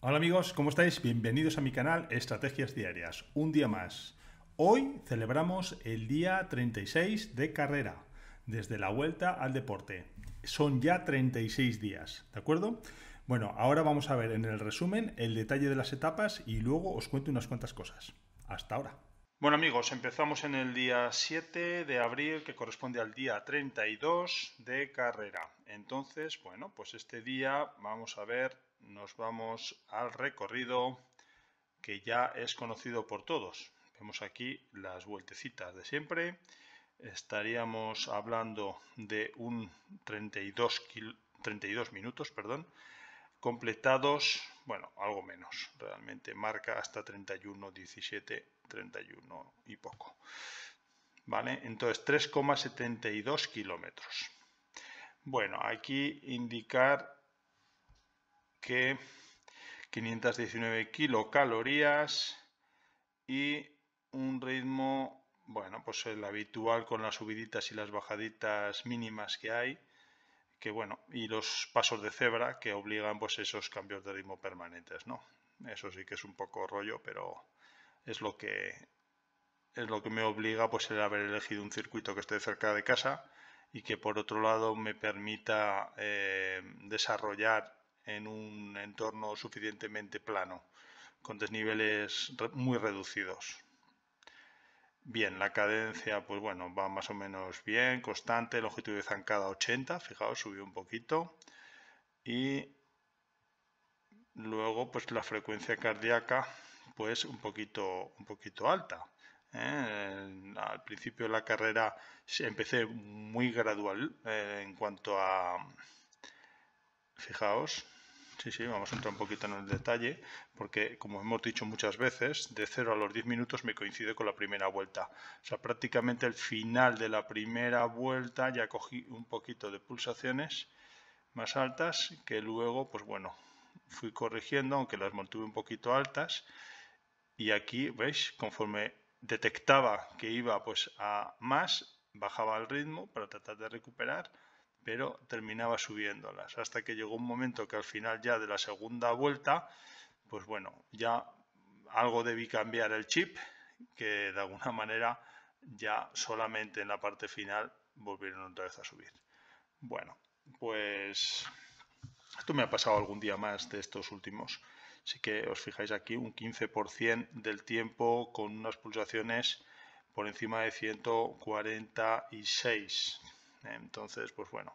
Hola amigos, ¿cómo estáis? Bienvenidos a mi canal Estrategias Diarias, un día más. Hoy celebramos el día 36 de carrera, desde la vuelta al deporte. Son ya 36 días, ¿de acuerdo? Bueno, ahora vamos a ver en el resumen el detalle de las etapas y luego os cuento unas cuantas cosas. Hasta ahora. Bueno amigos, empezamos en el día 7 de abril que corresponde al día 32 de carrera. Entonces, bueno, pues este día vamos a ver nos vamos al recorrido que ya es conocido por todos. Vemos aquí las vueltecitas de siempre. Estaríamos hablando de un 32, 32 minutos, perdón, completados, bueno, algo menos, realmente marca hasta 31, 17, 31 y poco. ¿Vale? Entonces, 3,72 kilómetros. Bueno, aquí indicar que 519 kilocalorías y un ritmo, bueno, pues el habitual con las subiditas y las bajaditas mínimas que hay, que bueno, y los pasos de cebra que obligan pues esos cambios de ritmo permanentes, ¿no? Eso sí que es un poco rollo, pero es lo que es lo que me obliga pues el haber elegido un circuito que esté cerca de casa y que por otro lado me permita eh, desarrollar en un entorno suficientemente plano, con desniveles muy reducidos. Bien, la cadencia, pues bueno, va más o menos bien, constante, longitud de zancada 80, fijaos, subió un poquito. Y luego, pues la frecuencia cardíaca, pues un poquito, un poquito alta. ¿eh? Al principio de la carrera empecé muy gradual eh, en cuanto a, fijaos, Sí, sí, vamos a entrar un poquito en el detalle, porque como hemos dicho muchas veces, de 0 a los 10 minutos me coincide con la primera vuelta. O sea, prácticamente el final de la primera vuelta ya cogí un poquito de pulsaciones más altas, que luego, pues bueno, fui corrigiendo, aunque las mantuve un poquito altas. Y aquí, veis, conforme detectaba que iba pues a más, bajaba el ritmo para tratar de recuperar pero terminaba subiéndolas, hasta que llegó un momento que al final ya de la segunda vuelta, pues bueno, ya algo debí cambiar el chip, que de alguna manera ya solamente en la parte final volvieron otra vez a subir. Bueno, pues esto me ha pasado algún día más de estos últimos. Así que os fijáis aquí un 15% del tiempo con unas pulsaciones por encima de 146. Entonces, pues bueno,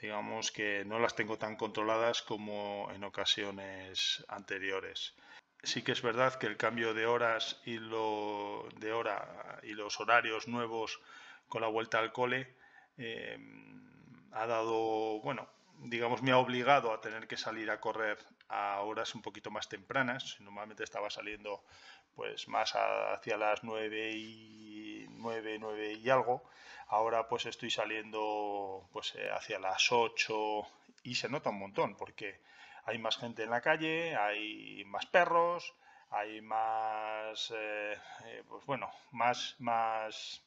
digamos que no las tengo tan controladas como en ocasiones anteriores. Sí que es verdad que el cambio de horas y lo de hora y los horarios nuevos con la vuelta al cole em, ha dado, bueno, digamos, me ha obligado a tener que salir a correr a horas un poquito más tempranas. Normalmente estaba saliendo pues más hacia las 9 y 9, 9 y algo. Ahora pues estoy saliendo pues eh, hacia las 8 y se nota un montón porque hay más gente en la calle, hay más perros, hay más, eh, eh, pues bueno, más, más,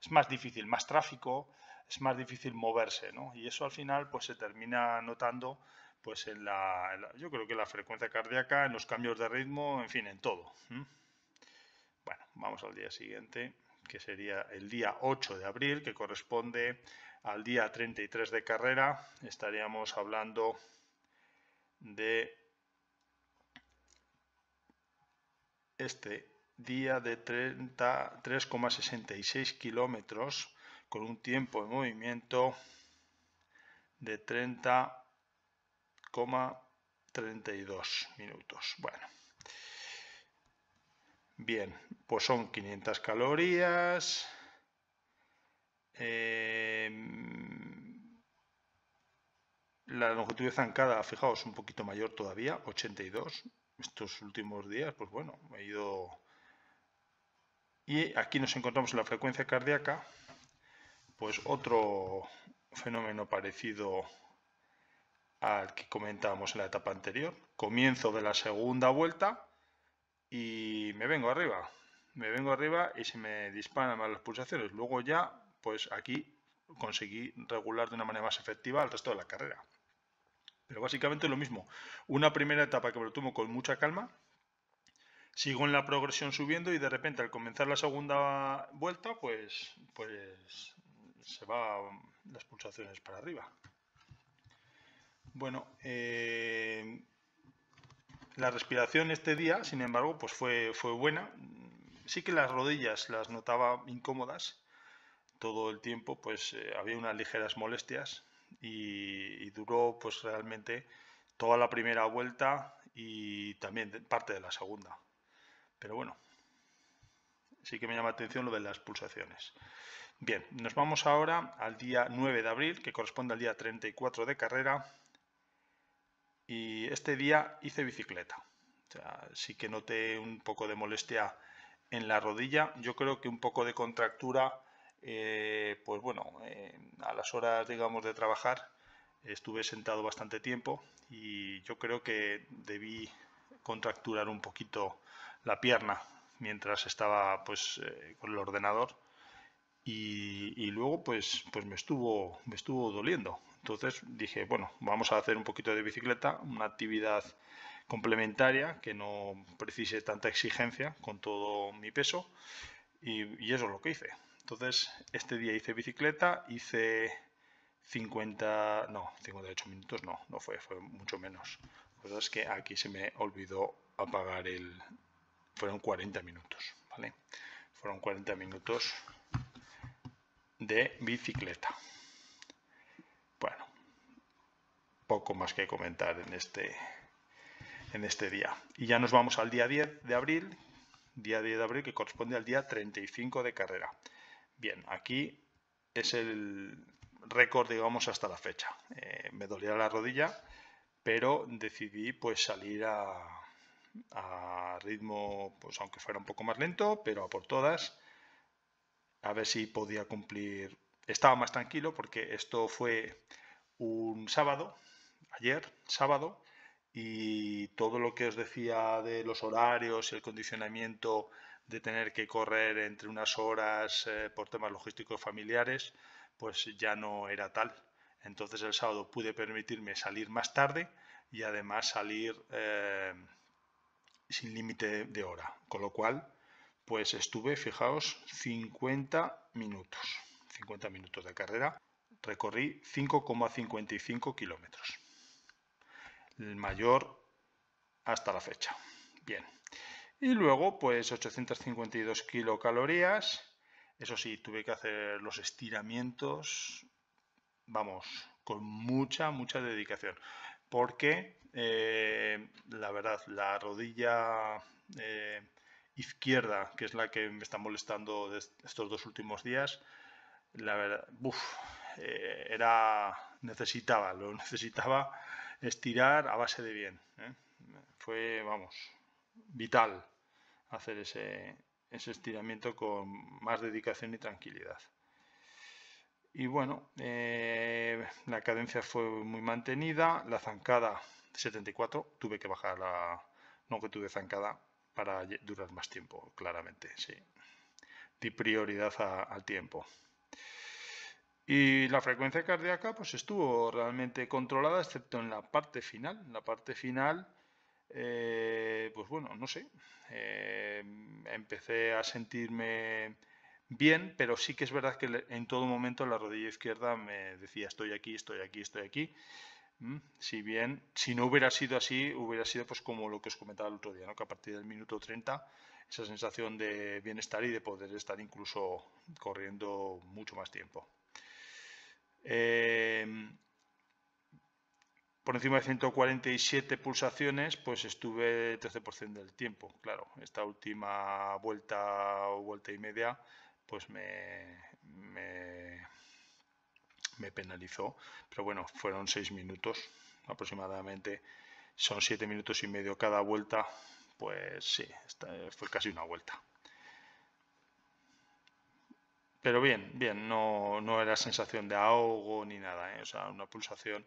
es más difícil, más tráfico, es más difícil moverse, ¿no? Y eso al final pues se termina notando pues en la, yo creo que la frecuencia cardíaca, en los cambios de ritmo, en fin, en todo. Bueno, vamos al día siguiente que sería el día 8 de abril, que corresponde al día 33 de carrera, estaríamos hablando de este día de 33,66 kilómetros con un tiempo de movimiento de 30,32 minutos. Bueno, Bien, pues son 500 calorías. Em, la longitud de zancada, fijaos, un poquito mayor todavía, 82. Estos últimos días, pues bueno, he ido... Y aquí nos encontramos en la frecuencia cardíaca, pues otro fenómeno parecido al que comentábamos en la etapa anterior. Comienzo de la segunda vuelta, y me vengo arriba. Me vengo arriba y se me disparan más las pulsaciones. Luego ya, pues aquí conseguí regular de una manera más efectiva el resto de la carrera. Pero básicamente lo mismo. Una primera etapa que me lo tomo con mucha calma, sigo en la progresión subiendo y de repente al comenzar la segunda vuelta, pues, pues se van las pulsaciones para arriba. Bueno, eh, la respiración este día, sin embargo, pues fue, fue buena. Sí que las rodillas las notaba incómodas todo el tiempo, pues eh, había unas ligeras molestias y, duró pues realmente toda la primera vuelta y también parte de la segunda. Pero bueno, sí que me llama atención lo de las pulsaciones. Bien, nos vamos ahora al día 9 de abril, que corresponde al día 34 de carrera, y este día hice bicicleta. sí que noté un poco de molestia en la rodilla. Yo creo que un poco de contractura, eh, pues bueno, eh, a las horas, digamos, de trabajar, estuve sentado bastante tiempo y yo creo que debí contracturar un poquito la pierna mientras estaba pues eh, con el ordenador y, luego pues pues me estuvo me estuvo doliendo entonces dije, bueno, vamos a hacer un poquito de bicicleta, una actividad complementaria que no precise tanta exigencia con todo mi peso y, eso es lo que hice. Entonces, este día hice bicicleta, hice 50, no, 58 minutos no, no fue, fue mucho menos. La verdad es que aquí se me olvidó apagar el, fueron 40 minutos, ¿vale? Fueron 40 minutos de bicicleta. poco más que comentar en este, en este día. Y ya nos vamos al día 10 de abril, día 10 de abril que corresponde al día 35 de carrera. Bien, aquí es el récord, digamos, hasta la fecha. Eh, me dolía la rodilla, pero decidí pues salir a, a ritmo, pues aunque fuera un poco más lento, pero a por todas, a ver si podía cumplir. Estaba más tranquilo porque esto fue un sábado, ayer, sábado, y todo lo que os decía de los horarios y el condicionamiento de tener que correr entre unas horas eh, por temas logísticos familiares, pues ya no era tal. Entonces el sábado pude permitirme salir más tarde y además salir eh, sin límite de hora. Con lo cual, pues estuve, fijaos, 50 minutos. 50 minutos de carrera. Recorrí 5,55 kilómetros el mayor hasta la fecha. Bien. Y luego, pues 852 kilocalorías. Eso sí, tuve que hacer los estiramientos, vamos, con mucha, mucha dedicación. Porque, eh, la verdad, la rodilla eh, izquierda, que es la que me está molestando estos dos últimos días, la verdad, uff, eh, era, necesitaba, lo necesitaba estirar a base de bien. ¿eh? Fue, vamos, vital hacer ese, ese estiramiento con más dedicación y tranquilidad. Y bueno, eh, la cadencia fue muy mantenida, la zancada 74, tuve que bajar la que tuve zancada para durar más tiempo, claramente, sí. Di prioridad al tiempo. Y la frecuencia cardíaca pues estuvo realmente controlada, excepto en la parte final. En la parte final, eh, pues bueno, no sé, eh, empecé a sentirme bien, pero sí que es verdad que en todo momento la rodilla izquierda me decía estoy aquí, estoy aquí, estoy aquí. Mm, si bien, si no hubiera sido así, hubiera sido pues como lo que os comentaba el otro día, ¿no? que a partir del minuto 30 esa sensación de bienestar y de poder estar incluso corriendo mucho más tiempo. Eh, por encima de 147 pulsaciones, pues estuve 13% del tiempo. Claro, esta última vuelta o vuelta y media, pues me, me, penalizó. Pero bueno, fueron 6 minutos aproximadamente. Son 7 minutos y medio cada vuelta. Pues sí, fue casi una vuelta. Pero bien, bien, no, era sensación de ahogo ni nada, ¿eh? o sea, una pulsación,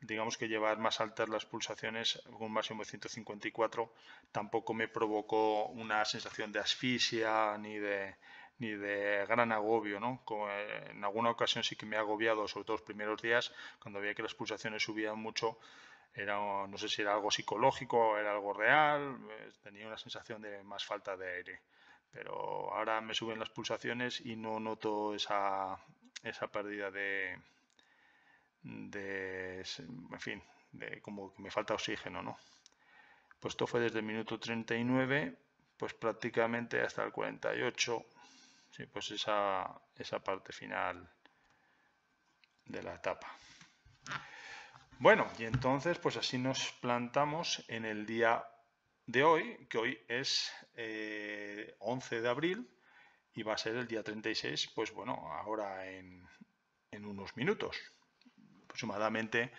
digamos que llevar más altas las pulsaciones, un máximo de 154, tampoco me provocó una sensación de asfixia ni de, ni de gran agobio, ¿no? Eh, en alguna ocasión sí que me ha agobiado, sobre todo los primeros días, cuando veía que las pulsaciones subían mucho, era, no sé si era algo psicológico, era algo real, eh, tenía una sensación de más falta de aire pero ahora me suben las pulsaciones y no noto esa, pérdida de, en fin, de como que me falta oxígeno, ¿no? Pues esto fue desde el minuto 39, pues prácticamente hasta el 48, sí, pues esa, esa parte final de la etapa. Bueno, y entonces pues así nos plantamos en el día de hoy, que hoy es 11 eh, de abril y va a ser el día 36, pues bueno, ahora en, en unos minutos, aproximadamente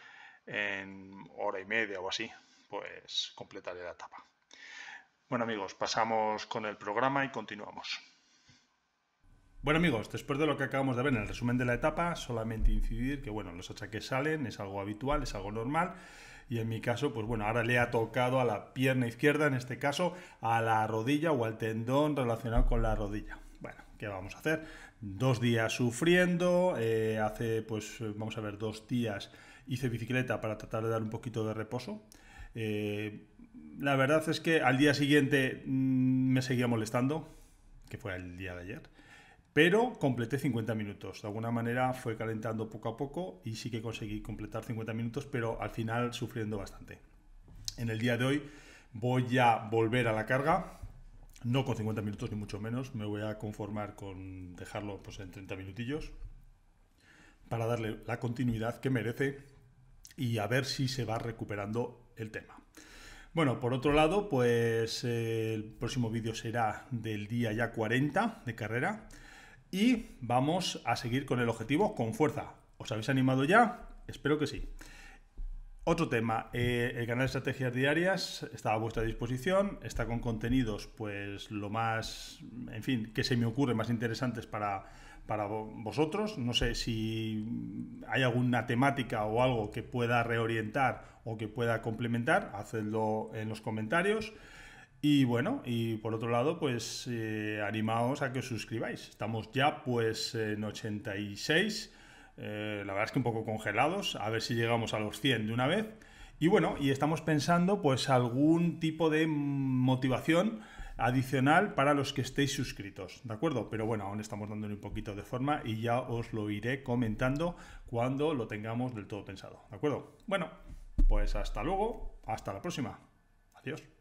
en hora y media o así, pues completaré la etapa. Bueno amigos, pasamos con el programa y continuamos. Bueno amigos, después de lo que acabamos de ver en el resumen de la etapa, solamente incidir que bueno, los achaques salen, es algo habitual, es algo normal y en mi caso, pues bueno, ahora le ha tocado a la pierna izquierda, en este caso a la rodilla o al tendón relacionado con la rodilla. Bueno, ¿qué vamos a hacer? Dos días sufriendo, eh, hace pues vamos a ver, dos días hice bicicleta para tratar de dar un poquito de reposo. Eh, la verdad es que al día siguiente mm, me seguía molestando, que fue el día de ayer. Pero completé 50 minutos. De alguna manera fue calentando poco a poco y sí que conseguí completar 50 minutos, pero al final sufriendo bastante. En el día de hoy voy a volver a la carga, no con 50 minutos ni mucho menos, me voy a conformar con dejarlo pues, en 30 minutillos para darle la continuidad que merece y a ver si se va recuperando el tema. Bueno, por otro lado, pues el próximo vídeo será del día ya 40 de carrera y vamos a seguir con el objetivo con fuerza. ¿Os habéis animado ya? Espero que sí. Otro tema, eh, el canal de estrategias diarias está a vuestra disposición, está con contenidos, pues lo más, en fin, que se me ocurre más interesantes para, para vosotros. No sé si hay alguna temática o algo que pueda reorientar o que pueda complementar, hacedlo en los comentarios. Y bueno, y por otro lado, pues eh, animaos a que os suscribáis. Estamos ya pues en 86, eh, la verdad es que un poco congelados, a ver si llegamos a los 100 de una vez. Y bueno, y estamos pensando pues algún tipo de motivación adicional para los que estéis suscritos, ¿de acuerdo? Pero bueno, aún estamos dándole un poquito de forma y ya os lo iré comentando cuando lo tengamos del todo pensado, ¿de acuerdo? Bueno, pues hasta luego, hasta la próxima. Adiós.